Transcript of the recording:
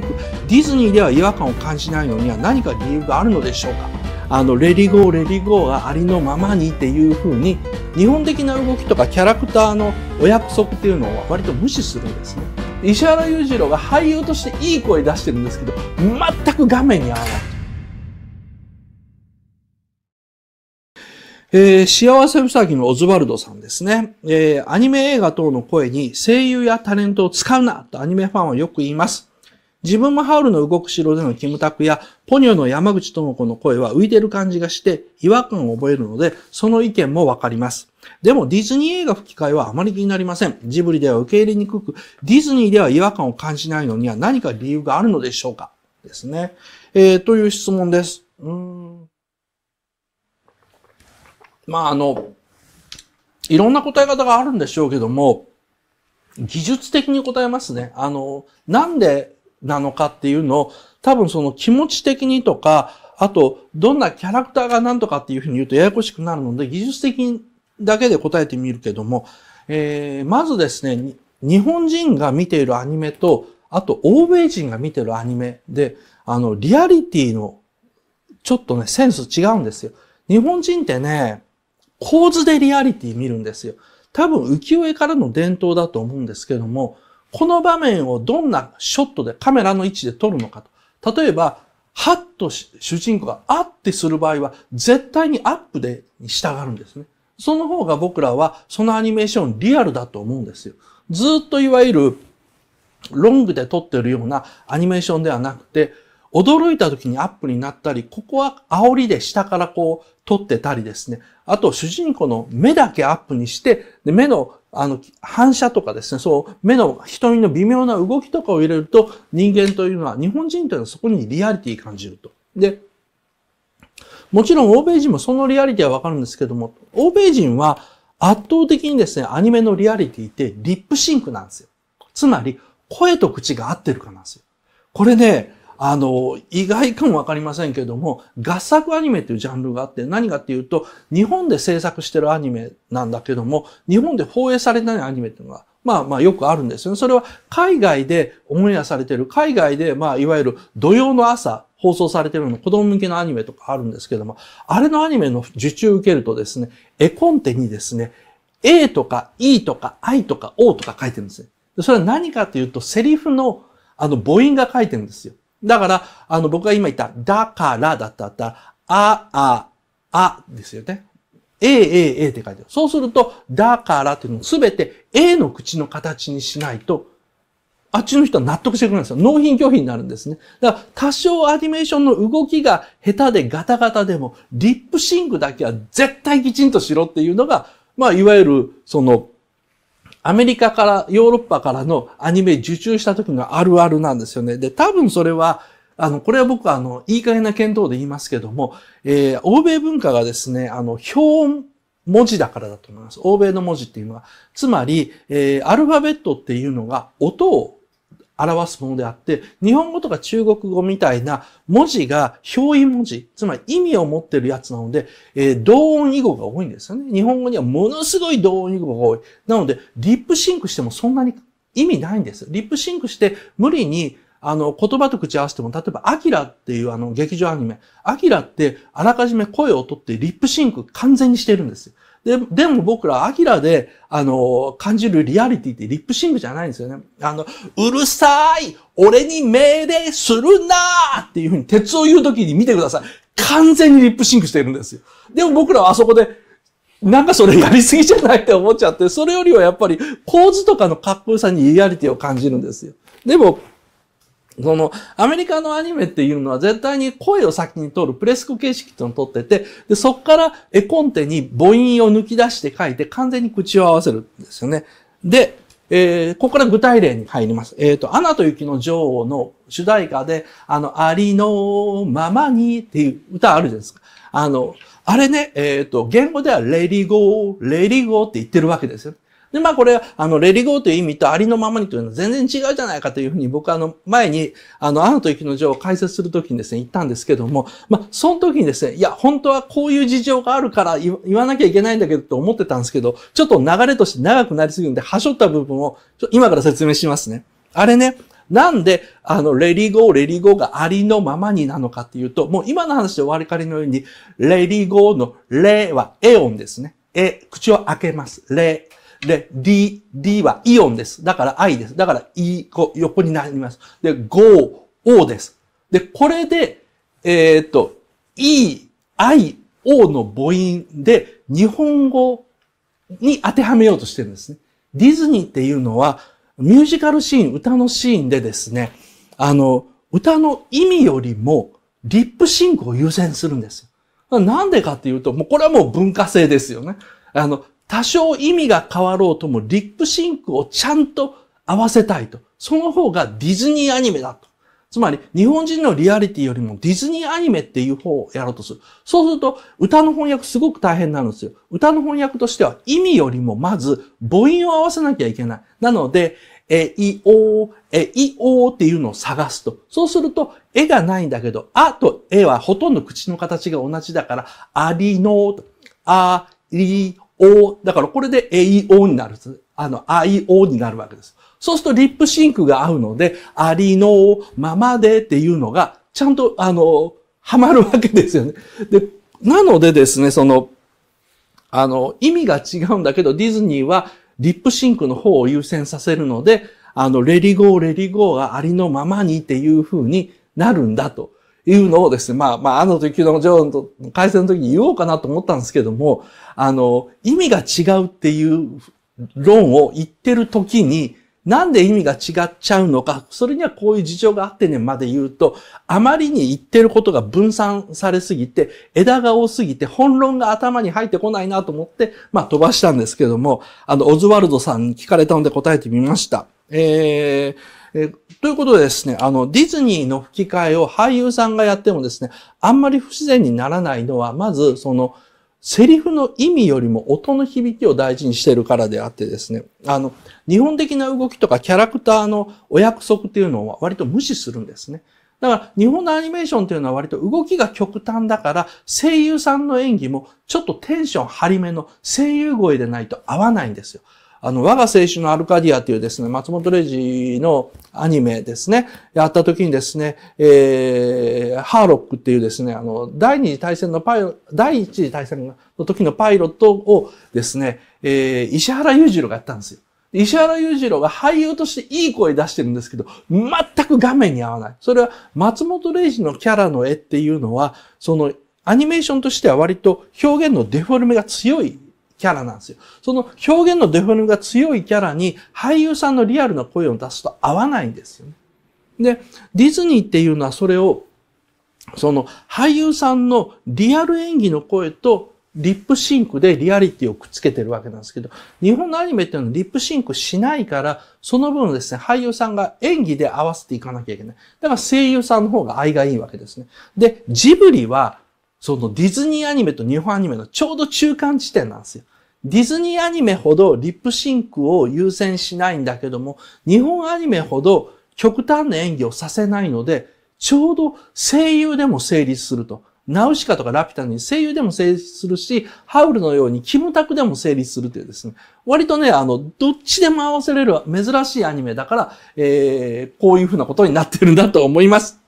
くディズニーでは違和感を感じないのには何か理由があるのでしょうかあのレリゴーレリゴーがありのままにっていう風に日本的な動きとかキャラクターのお約束っていうのを割と無視するんですね石原裕次郎が俳優としていい声出してるんですけど全く画面に合わないえー、幸せうさぎのオズワルドさんですね。えー、アニメ映画等の声に声優やタレントを使うなとアニメファンはよく言います。自分もハウルの動く城でのキムタクやポニョの山口智子の声は浮いてる感じがして違和感を覚えるので、その意見もわかります。でもディズニー映画吹き替えはあまり気になりません。ジブリでは受け入れにくく、ディズニーでは違和感を感じないのには何か理由があるのでしょうかですね。えー、という質問です。うん。まあ、あの、いろんな答え方があるんでしょうけども、技術的に答えますね。あの、なんでなのかっていうのを、多分その気持ち的にとか、あと、どんなキャラクターが何とかっていうふうに言うとややこしくなるので、技術的だけで答えてみるけども、えー、まずですね、日本人が見ているアニメと、あと、欧米人が見てるアニメで、あの、リアリティの、ちょっとね、センス違うんですよ。日本人ってね、構図でリアリティ見るんですよ。多分、浮世絵からの伝統だと思うんですけども、この場面をどんなショットでカメラの位置で撮るのかと。例えば、はっと主人公があってする場合は、絶対にアップで従うんですね。その方が僕らは、そのアニメーションリアルだと思うんですよ。ずっといわゆる、ロングで撮ってるようなアニメーションではなくて、驚いた時にアップになったり、ここは煽りで下からこう撮ってたりですね。あと主人公の目だけアップにして、で目のあの、反射とかですね、そう、目の瞳の微妙な動きとかを入れると、人間というのは、日本人というのはそこにリアリティ感じると。で、もちろん欧米人もそのリアリティはわかるんですけども、欧米人は圧倒的にですね、アニメのリアリティってリップシンクなんですよ。つまり、声と口が合ってるかなんですよ。これね、あの、意外かもわかりませんけども、合作アニメっていうジャンルがあって、何かっていうと、日本で制作してるアニメなんだけども、日本で放映されないアニメっていうのが、まあまあよくあるんですよね。それは海外でオンエアされてる、海外でまあいわゆる土曜の朝、放送されてるの、子供向けのアニメとかあるんですけども、あれのアニメの受注受けるとですね、絵コンテにですね、A とか E とか I とか O とか書いてるんですね。それは何かっていうと、セリフの、あの、母音が書いてるんですよ。だから、あの、僕が今言った、だからだったら、あ、あ、あですよね。え、え、ええって書いてある。そうすると、だからっていうのをすべて、ええの口の形にしないと、あっちの人は納得してくれるんですよ。納品拒否になるんですね。だから、多少アニメーションの動きが下手でガタガタでも、リップシンクだけは絶対きちんとしろっていうのが、まあ、いわゆる、その、アメリカから、ヨーロッパからのアニメ受注した時のあるあるなんですよね。で、多分それは、あの、これは僕はあの、いい加減な検討で言いますけども、えー、欧米文化がですね、あの、表文字だからだと思います。欧米の文字っていうのは。つまり、えー、アルファベットっていうのが音を表すものであって、日本語とか中国語みたいな文字が表意文字、つまり意味を持ってるやつなので、えー、同音異語が多いんですよね。日本語にはものすごい同音異語が多い。なので、リップシンクしてもそんなに意味ないんです。リップシンクして無理にあの、言葉と口合わせても、例えば、アキラっていうあの、劇場アニメ、アキラってあらかじめ声を取ってリップシンク完全にしてるんですよ。で、でも僕ら、アキラで、あの、感じるリアリティってリップシンクじゃないんですよね。あの、うるさい俺に命令するなーっていうふうに、鉄を言うときに見てください。完全にリップシンクしてるんですよ。でも僕らはあそこで、なんかそれやりすぎじゃないって思っちゃって、それよりはやっぱり構図とかのかっこよさにリアリティを感じるんですよ。でも、その、アメリカのアニメっていうのは絶対に声を先に取るプレスク形式っていうのを取ってて、で、そこから絵コンテに母音を抜き出して書いて完全に口を合わせるんですよね。で、えー、ここから具体例に入ります。えっ、ー、と、アナと雪の女王の主題歌で、あの、ありのままにっていう歌あるじゃないですか。あの、あれね、えっ、ー、と、言語ではレリゴー、レリゴーって言ってるわけですよ。で、まあこれ、あの、レリゴーという意味とありのままにというのは全然違うじゃないかというふうに僕あの、前に、あの、アナと雪の女王を解説するときにですね、言ったんですけども、まあ、その時にですね、いや、本当はこういう事情があるから言わなきゃいけないんだけどと思ってたんですけど、ちょっと流れとして長くなりすぎるんで、はしょった部分を、今から説明しますね。あれね、なんで、あの、レリゴー、レリゴーがありのままになのかっていうと、もう今の話で終わりかりのように、レリゴーのレはエオンですね。え、口を開けます。レ。で、D、D はイオンです。だから I です。だから E、こう、横になります。で、GO、O です。で、これで、えー、っと、E、I、O の母音で日本語に当てはめようとしてるんですね。ディズニーっていうのは、ミュージカルシーン、歌のシーンでですね、あの、歌の意味よりも、リップシンクを優先するんですよ。なんでかっていうと、もうこれはもう文化性ですよね。あの、多少意味が変わろうともリップシンクをちゃんと合わせたいと。その方がディズニーアニメだと。つまり、日本人のリアリティよりもディズニーアニメっていう方をやろうとする。そうすると、歌の翻訳すごく大変なんですよ。歌の翻訳としては、意味よりもまず、母音を合わせなきゃいけない。なので、え、いおえ、いおっていうのを探すと。そうすると、絵がないんだけど、あとえはほとんど口の形が同じだから、ありの、ありお、だからこれで AO になるあの、あの、IO になるわけです。そうするとリップシンクが合うので、ありのままでっていうのが、ちゃんと、あの、はまるわけですよね。で、なのでですね、その、あの、意味が違うんだけど、ディズニーはリップシンクの方を優先させるので、あの、レリゴー、レリゴーがありのままにっていう風になるんだと。いうのをですね、まあ、まあ、あの時のジョーンと改正の時に言おうかなと思ったんですけども、あの、意味が違うっていう論を言ってる時に、なんで意味が違っちゃうのか、それにはこういう事情があってねまで言うと、あまりに言ってることが分散されすぎて、枝が多すぎて、本論が頭に入ってこないなと思って、まあ飛ばしたんですけども、あの、オズワルドさんに聞かれたので答えてみました。えー、えー、ということでですね、あの、ディズニーの吹き替えを俳優さんがやってもですね、あんまり不自然にならないのは、まず、その、セリフの意味よりも音の響きを大事にしてるからであってですね、あの、日本的な動きとかキャラクターのお約束っていうのは割と無視するんですね。だから日本のアニメーションっていうのは割と動きが極端だから声優さんの演技もちょっとテンション張り目の声優声でないと合わないんですよ。あの、我が青春のアルカディアというですね、松本零士のアニメですね、やった時にですね、えー、ハーロックっていうですね、あの、第二次大戦のパイロ第一次大戦の時のパイロットをですね、えー、石原裕次郎がやったんですよ。石原裕次郎が俳優としていい声出してるんですけど、全く画面に合わない。それは松本零士のキャラの絵っていうのは、そのアニメーションとしては割と表現のデフォルメが強いキャラなんですよ。その表現のデフォルムが強いキャラに俳優さんのリアルな声を出すと合わないんですよね。で、ディズニーっていうのはそれを、その俳優さんのリアル演技の声とリップシンクでリアリティをくっつけてるわけなんですけど、日本のアニメっていうのはリップシンクしないから、その分ですね、俳優さんが演技で合わせていかなきゃいけない。だから声優さんの方が愛がいいわけですね。で、ジブリはそのディズニーアニメと日本アニメのちょうど中間地点なんですよ。ディズニーアニメほどリップシンクを優先しないんだけども、日本アニメほど極端な演技をさせないので、ちょうど声優でも成立すると。ナウシカとかラピュタに声優でも成立するし、ハウルのようにキムタクでも成立するというですね。割とね、あの、どっちでも合わせれる珍しいアニメだから、えー、こういうふうなことになってるんだと思います。